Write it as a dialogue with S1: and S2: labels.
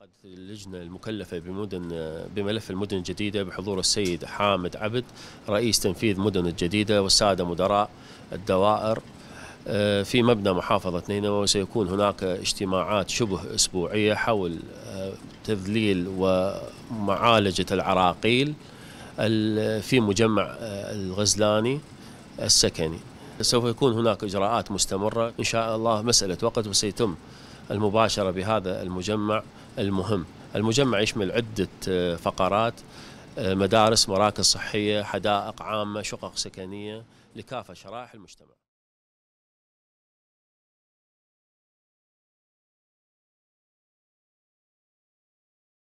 S1: عقدت اللجنة المكلفة بمدن بملف المدن الجديدة بحضور السيد
S2: حامد عبد رئيس تنفيذ مدن الجديدة والسادة مدراء الدوائر آه، في مبنى محافظة نينوى وسيكون هناك اجتماعات شبه أسبوعية حول آه، تذليل ومعالجة العراقيل في مجمع آه، الغزلاني السكني سوف يكون هناك إجراءات مستمرة إن شاء الله مسألة وقت وسيتم المباشرة بهذا المجمع المهم المجمع يشمل عدة آه، فقرات آه، مدارس
S1: مراكز صحية حدائق عامة شقق سكنية لكافة شرائح المجتمع